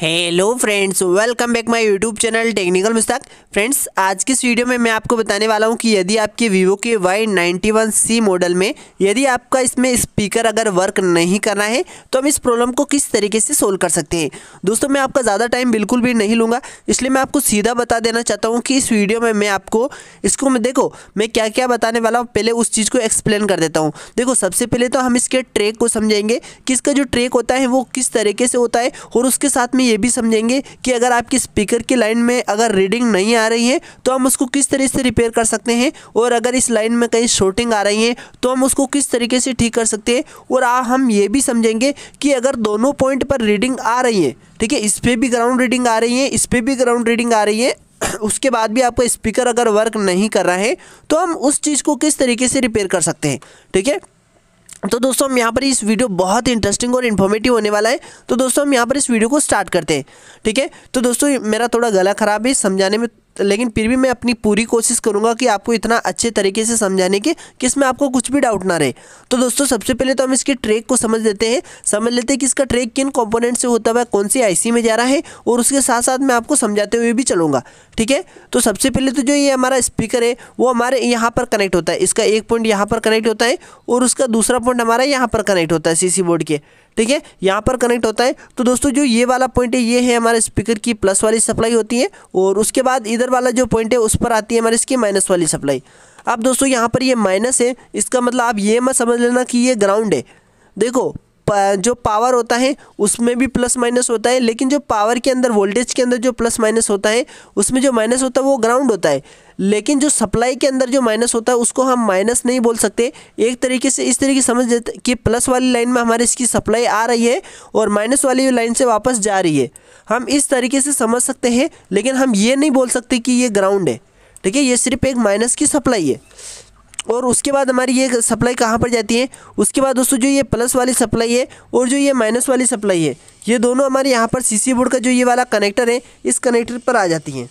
hello friends welcome back my YouTube channel technical Mustaq friends आज की इस वीडियो में मैं आपको बताने वाला हूं कि यदि आपके वीवो के Y ninety one C model में यदि आपका इसमें स्पीकर अगर वर्क नहीं करना है तो हम इस प्रॉब्लम को किस तरीके से सोल्व कर सकते हैं दोस्तों मैं आपका ज़्यादा टाइम बिल्कुल भी नहीं लूँगा इसलिए मैं आपको सीधा बता देना चाहता हूँ कि इस वीडियो में मैं आपको इसको मैं देखो मैं क्या क्या बताने वाला हूँ पहले उस चीज़ को एक्सप्लेन कर देता हूँ देखो सबसे पहले तो हम इसके ट्रेक को समझेंगे कि इसका जो ट्रेक होता है वो किस तरीके से होता है और उसके साथ में ये भी समझेंगे कि अगर आपकी स्पीकर की लाइन में अगर रीडिंग नहीं आ रही है तो हम उसको किस तरीके से रिपेयर कर सकते हैं और अगर इस लाइन में कहीं शॉर्टिंग आ रही है तो हम उसको किस तरीके से ठीक कर सकते हैं और आ, हम ये भी समझेंगे कि अगर दोनों पॉइंट पर रीडिंग आ रही है ठीक है इस पर भी ग्राउंड रीडिंग आ रही है इस पर भी ग्राउंड रीडिंग आ रही है उसके बाद भी आपका स्पीकर अगर वर्क नहीं कर रहा है तो हम उस चीज़ को किस तरीके से रिपेयर कर सकते हैं ठीक है तो दोस्तों हम यहाँ पर इस वीडियो बहुत इंटरेस्टिंग और इन्फॉर्मेटिव होने वाला है तो दोस्तों हम यहाँ पर इस वीडियो को स्टार्ट करते हैं ठीक है तो दोस्तों मेरा थोड़ा गला ख़राब है समझाने में लेकिन फिर भी मैं अपनी पूरी कोशिश करूँगा कि आपको इतना अच्छे तरीके से समझाने की कि इसमें आपको कुछ भी डाउट ना रहे तो दोस्तों सबसे पहले तो हम इसके ट्रैक को समझ लेते हैं समझ लेते हैं कि इसका ट्रैक किन कॉम्पोनेंट से होता हुआ कौन सी आई में जा रहा है और उसके साथ साथ मैं आपको समझाते हुए भी चलूँगा ठीक है तो सबसे पहले तो जो ये हमारा स्पीकर है वो हमारे यहाँ पर कनेक्ट होता है इसका एक पॉइंट यहाँ पर कनेक्ट होता है और उसका दूसरा पॉइंट हमारा यहाँ पर कनेक्ट होता है सी बोर्ड के ठीक है यहाँ पर कनेक्ट होता है तो दोस्तों जो ये वाला पॉइंट है ये है हमारे स्पीकर की प्लस वाली सप्लाई होती है और उसके बाद इधर वाला जो पॉइंट है उस पर आती है हमारे इसकी माइनस वाली सप्लाई अब दोस्तों यहाँ पर ये माइनस है इसका मतलब आप ये मत समझ लेना कि ये ग्राउंड है देखो जो पावर होता है उसमें भी प्लस माइनस होता है लेकिन जो पावर के अंदर वोल्टेज के अंदर जो प्लस माइनस होता है उसमें जो माइनस होता है वो ग्राउंड होता है लेकिन जो सप्लाई के अंदर जो माइनस होता है उसको हम माइनस नहीं बोल सकते एक तरीके से इस तरीके समझ लेते कि प्लस वाली लाइन में हमारे इसकी सप्लाई आ रही है और माइनस वाली लाइन से वापस जा रही है हम इस तरीके से समझ सकते हैं लेकिन हम ये नहीं बोल सकते कि ये ग्राउंड है ठीक है ये सिर्फ एक माइनस की सप्लाई है और उसके बाद हमारी ये सप्लाई कहाँ पर जाती है उसके बाद दोस्तों जो ये प्लस वाली सप्लाई है और जो ये माइनस वाली सप्लाई है ये दोनों हमारे यहाँ पर सीसी बोर्ड का जो ये वाला कनेक्टर है इस कनेक्टर पर आ जाती हैं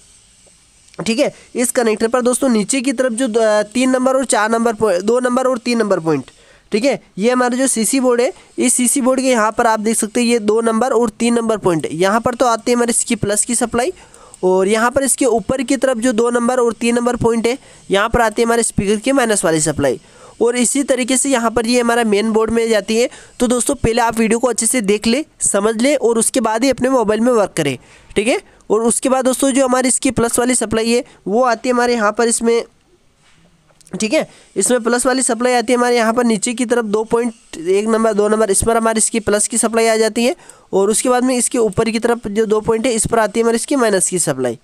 ठीक है इस कनेक्टर पर दोस्तों नीचे की तरफ जो तीन नंबर और चार नंबर दो नंबर और तीन नंबर पॉइंट ठीक है ये हमारा जो सीसी बोर्ड है इस सीसी बोर्ड के यहाँ पर आप देख सकते हैं ये दो नंबर और तीन नंबर पॉइंट है यहाँ पर तो आती है हमारे इसकी प्लस की सप्लाई और यहाँ पर इसके ऊपर की तरफ जो दो नंबर और तीन नंबर पॉइंट है यहाँ पर आती है हमारे स्पीकर की माइनस वाली सप्लाई और इसी तरीके से यहाँ पर ये हमारा मेन बोर्ड में जाती है तो दोस्तों पहले आप वीडियो को अच्छे से देख ले समझ ले और उसके बाद ही अपने मोबाइल में वर्क करें ठीक है और उसके बाद दोस्तों जो हमारी इसकी प्लस वाली सप्लाई है वो आती है हमारे यहाँ पर इसमें ठीक है इसमें प्लस वाली सप्लाई आती है हमारे यहाँ पर नीचे की तरफ दो पॉइंट एक नंबर दो नंबर इस पर हमारी इसकी प्लस की सप्लाई आ जाती है और उसके बाद में इसके ऊपर की तरफ जो दो पॉइंट है इस पर आती है हमारी इसकी माइनस की सप्लाई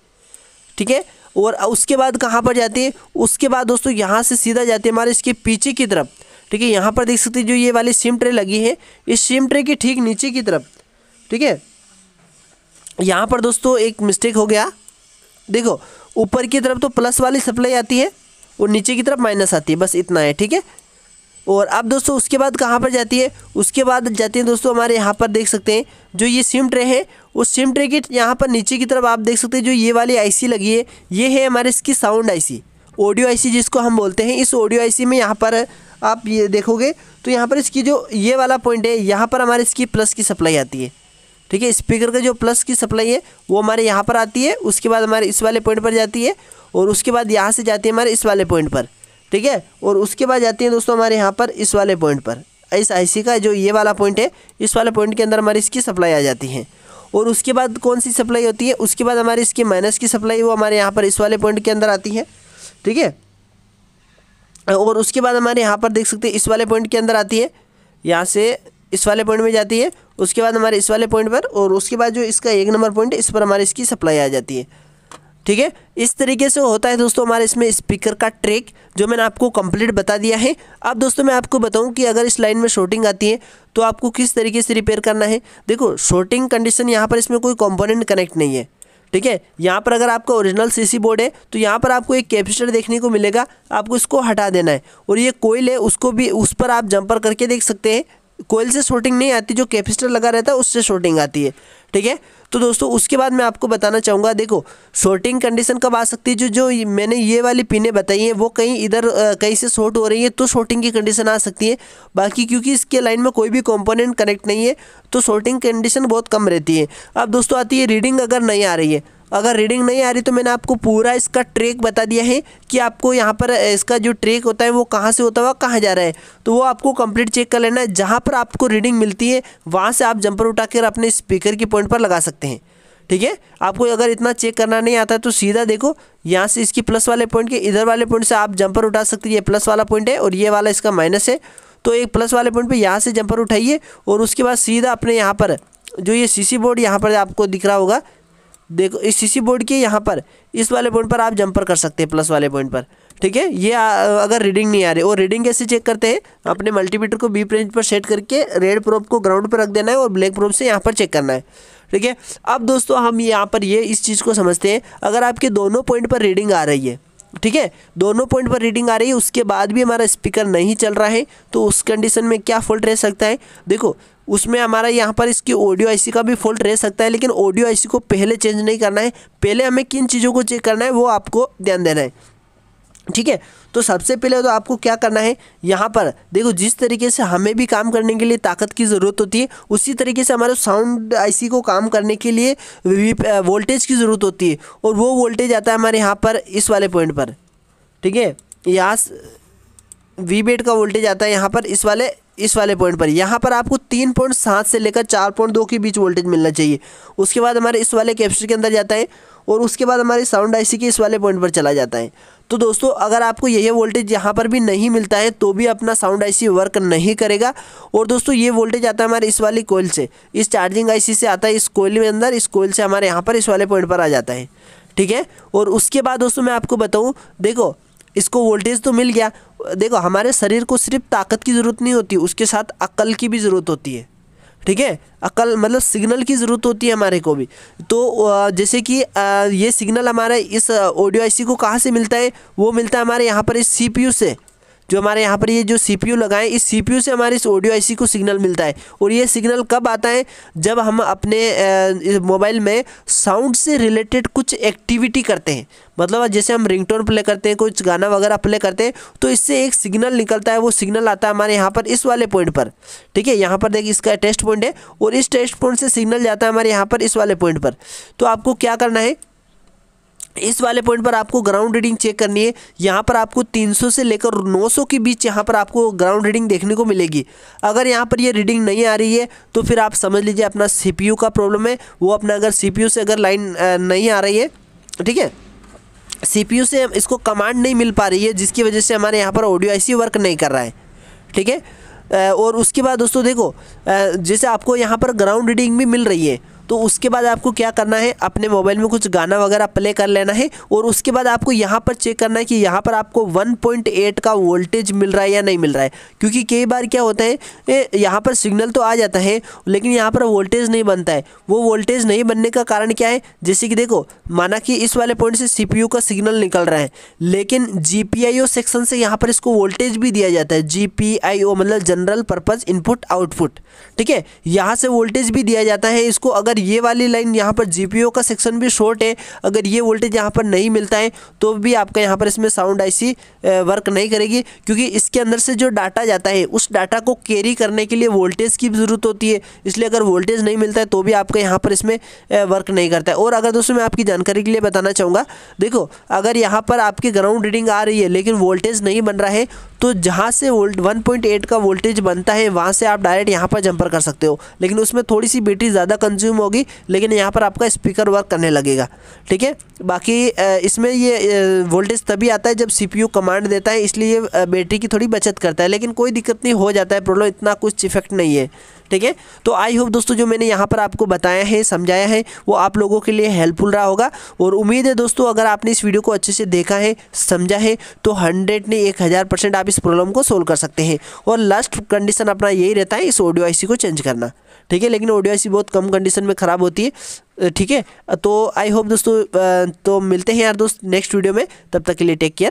ठीक है और उसके बाद कहाँ पर जाती है उसके बाद दोस्तों यहाँ से सीधा जाती है हमारे इसके पीछे की तरफ ठीक है यहाँ पर देख सकते हैं जो ये वाली सिम ट्रे लगी है इस सिम ट्रे के ठीक नीचे की तरफ ठीक है यहाँ पर दोस्तों एक मिस्टेक हो गया देखो ऊपर की तरफ तो प्लस वाली सप्लाई आती है और नीचे की तरफ माइनस आती है बस इतना है ठीक है और अब दोस्तों उसके बाद कहाँ पर जाती है उसके बाद जाती है दोस्तों हमारे यहाँ पर देख सकते हैं जो ये सिम ट्रे है उस सिम ट्रे के यहाँ पर नीचे की तरफ आप देख सकते हैं जो ये वाली आईसी लगी है ये है हमारे इसकी साउंड आईसी ऑडियो आईसी जिसको हम बोलते हैं इस ऑडियो आईसी में यहाँ पर आप ये देखोगे तो यहाँ पर इसकी जो ये वाला पॉइंट है यहाँ पर हमारे इसकी प्लस की सप्लाई आती है ठीक है स्पीकर का जो प्लस की सप्लाई है वो हमारे यहाँ पर आती है उसके बाद हमारे इस वाले पॉइंट पर जाती है और उसके बाद यहाँ से जाती है हमारे इस वाले पॉइंट पर ठीक है और उसके बाद जाती है दोस्तों हमारे यहाँ पर इस वाले पॉइंट पर इस आई का जो ये वाला पॉइंट है इस वाले पॉइंट के अंदर हमारी इसकी सप्लाई आ जाती है और उसके बाद कौन सी सप्लाई होती है उसके बाद हमारी इसकी माइनस की सप्लाई वो हमारे यहाँ पर इस वाले पॉइंट के अंदर आती है ठीक है और उसके बाद हमारे यहाँ पर देख सकते हैं इस वाले पॉइंट के अंदर आती है यहाँ से इस वाले पॉइंट में जाती है उसके बाद हमारे इस वाले पॉइंट पर और उसके बाद जो इसका एक नंबर पॉइंट है इस पर हमारी इसकी सप्लाई आ जाती है ठीक है इस तरीके से होता है दोस्तों हमारे इसमें स्पीकर का ट्रेक जो मैंने आपको कंप्लीट बता दिया है अब दोस्तों मैं आपको बताऊं कि अगर इस लाइन में शॉर्टिंग आती है तो आपको किस तरीके से रिपेयर करना है देखो शॉर्टिंग कंडीशन यहाँ पर इसमें कोई कंपोनेंट कनेक्ट नहीं है ठीक है यहाँ पर अगर आपका ओरिजिनल सीसी बोर्ड है तो यहाँ पर आपको एक कैपेसिटर देखने को मिलेगा आपको इसको हटा देना है और ये कोयल है उसको भी उस पर आप जंपर करके देख सकते हैं कोयल से शॉर्टिंग नहीं आती जो कैपेसिटर लगा रहता है उससे शॉर्टिंग आती है ठीक है तो दोस्तों उसके बाद मैं आपको बताना चाहूँगा देखो शॉर्टिंग कंडीशन कब आ सकती है जो जो मैंने ये वाली पिने बताई हैं वो कहीं इधर कहीं से शॉर्ट हो रही है तो शॉर्टिंग की कंडीशन आ सकती है बाकी क्योंकि इसके लाइन में कोई भी कॉम्पोनेंट कनेक्ट नहीं है तो शॉर्टिंग कंडीशन बहुत कम रहती है अब दोस्तों आती है रीडिंग अगर नहीं आ रही है अगर रीडिंग नहीं आ रही तो मैंने आपको पूरा इसका ट्रेक बता दिया है कि आपको यहाँ पर इसका जो ट्रेक होता है वो कहाँ से होता हुआ कहाँ जा रहा है तो वो आपको कंप्लीट चेक कर लेना है जहाँ पर आपको रीडिंग मिलती है वहाँ से आप जंपर उठाकर अपने स्पीकर की पॉइंट पर लगा सकते हैं ठीक है आपको अगर इतना चेक करना नहीं आता तो सीधा देखो यहाँ से इसकी प्लस वाले पॉइंट के इधर वाले पॉइंट से आप जंपर उठा सकते हैं ये प्लस वाला पॉइंट है और ये वाला इसका माइनस है तो एक प्लस वाले पॉइंट पे यहाँ से जंपर उठाइए और उसके बाद सीधा अपने यहाँ पर जो ये सीसी बोर्ड यहाँ पर आपको दिख रहा होगा देखो इस सीसी बोर्ड के यहाँ पर इस वाले पॉइंट पर आप जंपर कर सकते हैं प्लस वाले पॉइंट पर ठीक है ये आ, अगर रीडिंग नहीं आ रही और रीडिंग कैसे चेक करते हैं अपने मल्टीमीटर को बी रेंज पर सेट करके रेड प्रोप को ग्राउंड पर रख देना है और ब्लैक प्रोप से यहाँ पर चेक करना है ठीक है अब दोस्तों हम यहाँ पर ये इस चीज़ को समझते हैं अगर आपके दोनों पॉइंट पर रीडिंग आ रही है ठीक है दोनों पॉइंट पर रीडिंग आ रही है उसके बाद भी हमारा स्पीकर नहीं चल रहा है तो उस कंडीशन में क्या फॉल्ट रह सकता है देखो उसमें हमारा यहाँ पर इसकी ऑडियो आईसी का भी फॉल्ट रह सकता है लेकिन ऑडियो आईसी को पहले चेंज नहीं करना है पहले हमें किन चीज़ों को चेक करना है वो आपको ध्यान देना है ठीक है तो सबसे पहले तो आपको क्या करना है यहाँ पर देखो जिस तरीके से हमें भी काम करने के लिए ताकत की ज़रूरत होती है उसी तरीके से हमारे साउंड आईसी को काम करने के लिए वोल्टेज की ज़रूरत होती है और वो वोल्टेज आता है हमारे यहाँ पर इस वाले पॉइंट पर ठीक है यहाँ वी बेड का वोल्टेज आता है यहाँ पर इस वाले इस वाले पॉइंट पर यहाँ पर आपको तीन पॉइंट सात से लेकर चार पॉइंट दो के बीच वोल्टेज मिलना चाहिए उसके बाद हमारे इस वाले कैप्चर के अंदर जाता है और उसके बाद हमारे साउंड आईसी के इस वाले पॉइंट पर चला जाता है तो दोस्तों अगर आपको यह वोल्टेज यहाँ पर भी नहीं मिलता है तो भी अपना साउंड आईसी वर्क नहीं करेगा और दोस्तों ये वोल्टेज आता है हमारे इस वाली कोयल से इस चार्जिंग आईसी से आता है इस कोयल में अंदर इस कोयल से हमारे यहाँ पर इस वाले पॉइंट पर आ जाता है ठीक है और उसके बाद दोस्तों मैं आपको बताऊँ देखो इसको वोल्टेज तो मिल गया देखो हमारे शरीर को सिर्फ ताकत की ज़रूरत नहीं होती उसके साथ अक्ल की भी ज़रूरत होती है ठीक है अकल मतलब सिग्नल की ज़रूरत होती है हमारे को भी तो जैसे कि ये सिग्नल हमारे इस ऑडियो आईसी को कहाँ से मिलता है वो मिलता है हमारे यहाँ पर इस सीपीयू से जो हमारे यहाँ पर ये जो सी लगाएं इस सी से हमारे इस ऑडियो आई को सिग्नल मिलता है और ये सिग्नल कब आता है जब हम अपने मोबाइल में साउंड से रिलेटेड कुछ एक्टिविटी करते हैं मतलब जैसे हम रिंगटोन प्ले करते हैं कुछ गाना वगैरह प्ले करते हैं तो इससे एक सिग्नल निकलता है वो सिग्नल आता है हमारे यहाँ पर इस वाले पॉइंट पर ठीक है यहाँ पर देखिए इसका टेस्ट पॉइंट है और इस टेस्ट पॉइंट से सिग्नल जाता है हमारे यहाँ पर इस वाले पॉइंट पर तो आपको क्या करना है इस वाले पॉइंट पर आपको ग्राउंड रीडिंग चेक करनी है यहाँ पर आपको 300 से लेकर 900 के बीच यहाँ पर आपको ग्राउंड रीडिंग देखने को मिलेगी अगर यहाँ पर ये यह रीडिंग नहीं आ रही है तो फिर आप समझ लीजिए अपना सीपीयू का प्रॉब्लम है वो अपना अगर सीपीयू से अगर लाइन नहीं आ रही है ठीक है सी से इसको कमांड नहीं मिल पा रही है जिसकी वजह से हमारे यहाँ पर ऑडियो ऐसी वर्क नहीं कर रहा है ठीक है और उसके बाद दोस्तों देखो जैसे आपको यहाँ पर ग्राउंड रीडिंग भी मिल रही है तो उसके बाद आपको क्या करना है अपने मोबाइल में कुछ गाना वगैरह प्ले कर लेना है और उसके बाद आपको यहाँ पर चेक करना है कि यहाँ पर आपको 1.8 का वोल्टेज मिल रहा है या नहीं मिल रहा है क्योंकि कई बार क्या होता है यहाँ पर सिग्नल तो आ जाता है लेकिन यहाँ पर वोल्टेज नहीं बनता है वो वोल्टेज नहीं बनने का कारण क्या है जैसे कि देखो माना कि इस वाले पॉइंट से सी का सिग्नल निकल रहा है लेकिन जी सेक्शन से यहाँ पर इसको वोल्टेज भी दिया जाता है जी मतलब जनरल पर्पज़ इनपुट आउटपुट ठीक है यहाँ से वोल्टेज भी दिया जाता है इसको अगर अगर ये वाली लाइन यहाँ पर जीपीओ का सेक्शन भी शॉर्ट है अगर ये वोल्टेज यहाँ पर नहीं मिलता है तो भी आपका यहाँ पर इसमें साउंड आईसी वर्क नहीं करेगी क्योंकि इसके अंदर से जो डाटा जाता है उस डाटा को कैरी करने के लिए वोल्टेज की ज़रूरत होती है इसलिए अगर वोल्टेज नहीं मिलता है तो भी आपका यहाँ पर इसमें वर्क नहीं करता है और अगर दोस्तों मैं आपकी जानकारी के लिए बताना चाहूँगा देखो अगर यहाँ पर आपकी ग्राउंड रीडिंग आ रही है लेकिन वोल्टेज नहीं बन रहा है तो जहाँ से वोल्ट वन का वोल्टेज बनता है वहाँ से आप डायरेक्ट यहाँ पर जंपर कर सकते हो लेकिन उसमें थोड़ी सी बैटरी ज़्यादा कंज्यूम होगी लेकिन यहाँ पर आपका स्पीकर वर्क करने लगेगा ठीक है बाकी इसमें ये वोल्टेज तभी आता है जब सी कमांड देता है इसलिए बैटरी की थोड़ी बचत करता है लेकिन कोई दिक्कत नहीं हो जाता है प्रॉब्लम इतना कुछ इफेक्ट नहीं है ठीक है तो आई होप दोस्तों जो मैंने यहाँ पर आपको बताया है समझाया है वो आप लोगों के लिए हेल्पफुल रहा होगा और उम्मीद है दोस्तों अगर आपने इस वीडियो को अच्छे से देखा है समझा है तो हंड्रेड ने एक हज़ार परसेंट आप इस प्रॉब्लम को सोल्व कर सकते हैं और लास्ट कंडीशन अपना यही रहता है इस ऑडियो आई को चेंज करना ठीक है लेकिन ऑडियो आई बहुत कम कंडीशन में ख़राब होती है ठीक है तो आई होप दोस्तों तो मिलते हैं यार दोस्त नेक्स्ट वीडियो में तब तक के लिए टेक केयर